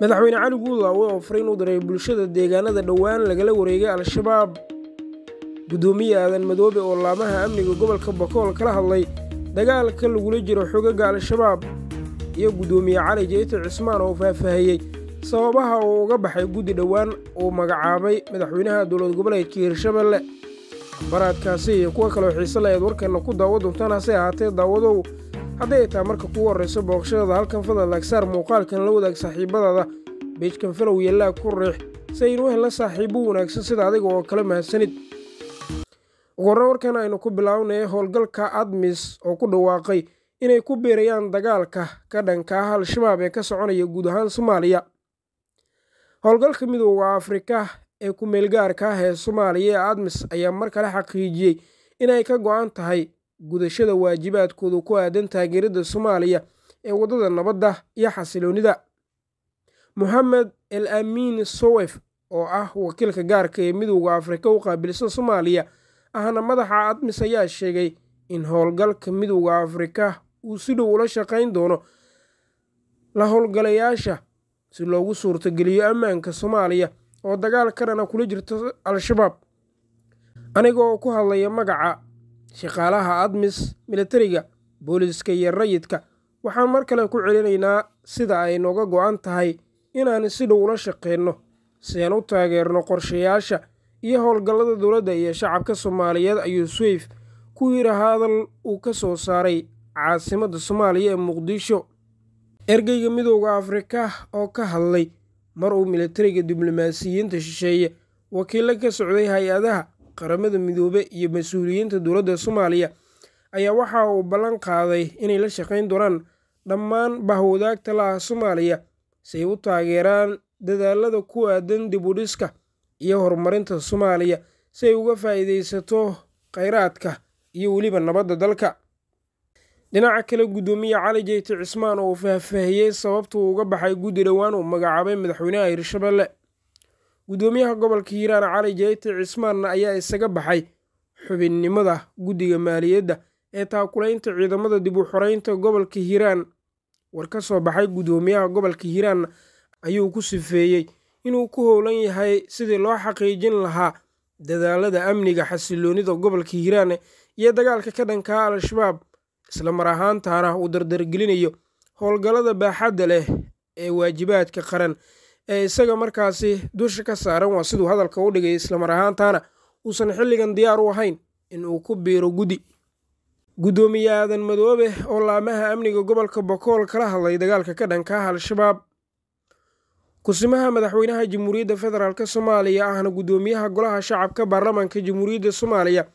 madaxweyne cali guudlaawe oo farin u diray bulshada deegaanada dhowaan lagala wareegay al-shabaab guddoomiye aadan madoobe oo laamaha amniga gobolka bakool kala hadlay dagaalka lagula jiro xogagga al-shabaab iyo guddoomiye cali jeyte cismaan oo faahfaahiyey sababaha uu uga baxay guddi dhowaan uu magacaabay madaxweynaha dowlad goboleedka hirshabelle baraadkaasi iyo kuwa kaloo xiise laheed warkanna ku daawo doontaan hase ahaatee daawadow hadday taa marka kuu horrayso booqashadada halkan fadlan laag saar muuqaalkan la wadaag saaxiibadaada beejkan falow yellaag ku riix si aynu u hella saaxiibo wanaagsan sida adiga oo kala mahadsanid ugu horre warkan aynu ku bilaawnaya howlgalka admis oo ku dhawaaqay inay ku beerayaan dagaalka ka dhanka ah al-shabaab ee ka soconaya guud ahaan soomaaliya howlgalka midooda afrika ee ku meelgaarka ah ee soomaaliya ee admis ayaa mar kale xaqiijiyey inay ka go'an tahay gudashada waajibaadkooda ku aadan taageerada soomaaliya ee waddada nabadda iyo xasiloonida mohamed el amiin sowef oo ah wakiilka gaarka ee midowda afrika u qaabilsan soomaaliya ahna madaxa admis ayaa sheegay in howlgalka midowda afrika uu si dhow ula shaqayn doono la howlgalayaasha si loogu suurtageliyo ammaanka soomaaliya oo dagaal karana kula jirta al-shabaab aniga oo ku hadlaya magaca shaqaalaha admis milatariga booliska iyo rayidka waxaan mar kale ku celinaynaa sida ay nooga go'an tahay inaan si dhow ula shaqeenno sidaan u taageerno qorshayaasha iyo howlgallada dowladda iyo shacabka soomaaliyeed ayuu swif ku yidhi hadal uu ka soo saaray caasimadda soomaaliya ee muqdisho ergeyga midooda afrika oo ka hadlay mar uu milatariga diblomaasiyiinta shisheeye wakiilo ka socday hay-adaha qaramada midoobay iyo mas-uuliyiinta dowladda soomaaliya ayaa waxa uu ballan qaaday inay la shaqayn doonaan dhammaan bahwadaagta la ah soomaaliya si ay u taageeraan dadaalada ku aadan dibudhiska iyo horumarinta soomaaliya si ay uga faa'iidaysato khayraadka iyo weliba nabadda dalka dhinaca kale guddoomiye cali jeyti cismaan oo faahfaahiyey sababta uu uga baxay guddi dhowaan uu magacaabay madaxweynaha hirshabelle gudoomiyaha gobolka hiiraan cali jeyte cismaanna ayaa isaga baxay xubinnimada guddiga maaliyadda ee taakulaynta ciidamada dib u xoreynta gobolka hiiraan war ka soo baxay guddoomiyaha gobolka hiiraan ayuu ku sifeeyey inuu ku howlan yahay sidii loo xaqiijin lahaa dadaalada amniga xasiloonida gobolka hiiraan iyo dagaalka ka dhanka al-shabaab islamar ahaantaana uu dardargelinayo howlgallada baaxadda leh ee waajibaadka qaran ee isaga markaasi dusha ka saaran waa siduu hadalka u dhigay islamar ahaantaana uusan xilligan diyaar u ahayn in uu ku biiro gudi gudoomiye aadan madoobe oo laamaha amniga gobolka bakool kala hadlay dagaalka ka dhanka ah al-shabaab kusimaha madaxweynaha jamhuuriyadda federaalk soomaaliya ahna gudoomiyaha golaha shacabka baarlamaanka jamhuuriyadda soomaaliya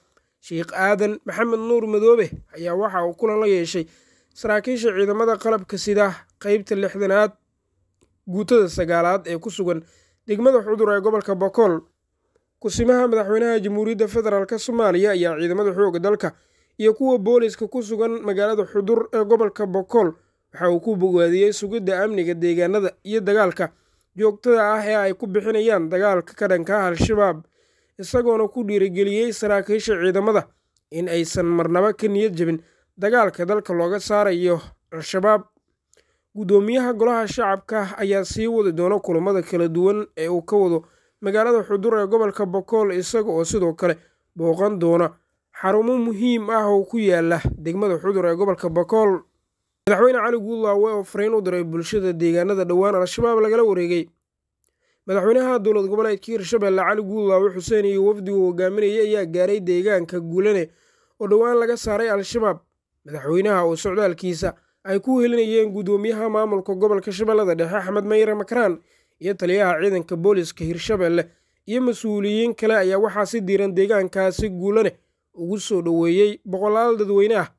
sheekh aadan maxamed nuur madoobe ayaa waxa uu kulan la yeeshay saraakiisha ciidamada qalabka sida qaybta lixdanaad guutada sagaalaad ee ku sugan degmada xudur ee gobolka bokool kusimaha madaxweynaha jamhuuriyadda federaalka soomaaliya ayaa ciidamada xooga dalka iyo kuwa booliska ku sugan magaalada xudur ee gobolka bokool waxa uu ku bogaadiyey sugidda amniga deegaanada iyo dagaalka joogtada ah ee ay ku bixinayaan dagaalka ka dhanka ah al-shabaab isagoona ku dhiirigeliyey saraakiisha ciidamada in aysan marnaba ka niyad jebin dagaalka dalka looga saarayo al-shabaab gudoomiyaha golaha shacabka ayaa sii wadi doona kulamada kala duwan ee uu ka wado magaalada xudur ee gobolka bakool isaga oo sidoo kale booqan doona xarumo muhiim ah oo ku yaala degmada xudur ee gobolka bokool madaxweyne cali guudlaawe oo fariin u diray bulshada deegaanada dhowaan al-shabaab lagala wareegay madaxweynaha dowlad goboleedka hirshabeelle cali guudlaawe xuseen iyo wafdigu hogaaminaya ayaa gaaray deegaanka guulane oo dhowaan laga saaray al-shabaab madaxweynaha oo socdaalkiisa ay ku helinayeen guddoomiyaha maamulka gobolka shabeellada dhexe axmed mayre makraan iyo taliyaha ciidanka booliska hirshabeelle iyo mas-uuliyiin kale ayaa waxaa si diiran deegaankaasi guulane ugu soo dhoweeyey boqolaal dadweyne ah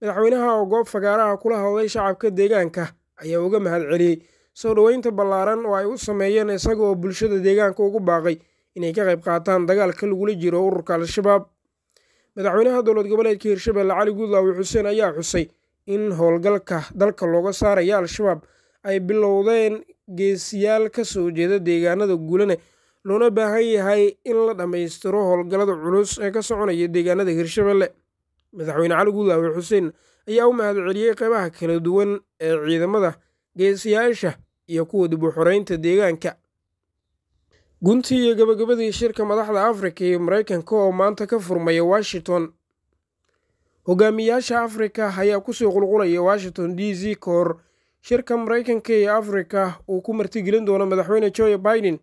madaxweynaha oo goob fagaaraha kula hadlay shacabka deegaanka ayaa uga mahadceliyey soo dhoweynta ballaaran oo ay u sameeyeen isaga bulshada deegaanka ugu baaqay inay ka qayb qaataan dagaalka lagula jiro ururka al-shabaab madaxweynaha dowlad goboleedka hirshabeelle cali guudlaawi xuseen ayaa xusay in howlgalka dalka looga saaraya al-shabaab ay bilowdeen geesiyaal ka soo jeeda deegaanada guulane loona baahan yahay in la dhammaystiro howlgallada culus ee ka soconaya deegaanada hirshabelle madaxweyne cali gulaawe xuseen ayaa u mahadceliyey qaybaha kala duwan ee ciidamada geesiyaasha iyo kuwa dib u xoreynta deegaanka guntii iyo gabagabadii shirka madaxda afrika iyo mareykanka oo maanta ka furmaya washington hogaamiyaasha afrika ayaa ku kusoo qulqulaya washington d c ka hor shirka maraykanka iyo afrika uu ku martigelin doono madaxweyne joe biden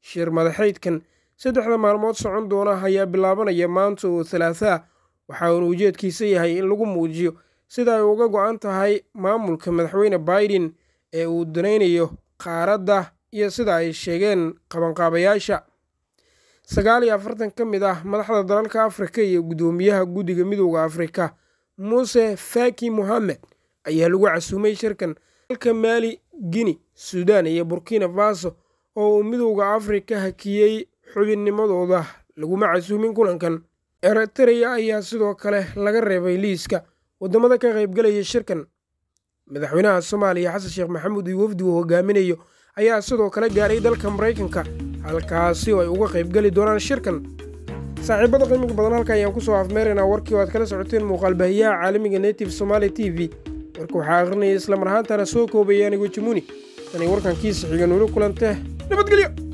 shir madaxeydkan saddexda maalmood socon doona ayaa bilaabanaya maanta oo talaadaa waxa uuna ujeedkiisa yahay in lagu muujiyo sida ay uga go'an tahay maamulka madaxweyne biden ee uu danaynayo qaaradda iyo sida ay sheegeen qabanqaabayaasha sagaal iyo afartan ka mid ah madaxda dalalka afrika iyo guddoomiyaha guddiga midowda afrika muuse faki mohamed ayaa lagu casuumay shirkan dalka maali gini sudan iyo burkina faso oo uu midowda afrika hakiyey xubinnimadooda laguma casuumin kulankan eritreya ayaa sidoo kale laga reebay liiska waddamada ka qaybgalaya shirkan madaxweynaha soomaaliya xasan sheekh maxamuud iyo wafdigu hogaaminayo ayaa sidoo kale gaaray dalka mareykanka halkaasi oo ay uga qaybgeli doonaan shirkan saaxiibada qiimiga badan halka ayaan ku soo afmeeraynaa warkii oo aad kala socoteen muuqaal bahiyaha caalamiga native somaali t v warka waxaa akhrinaya islamar ahaantana soo koobayaan igo jimuni inay warkan kiisa xiga nuulu nabadgelyo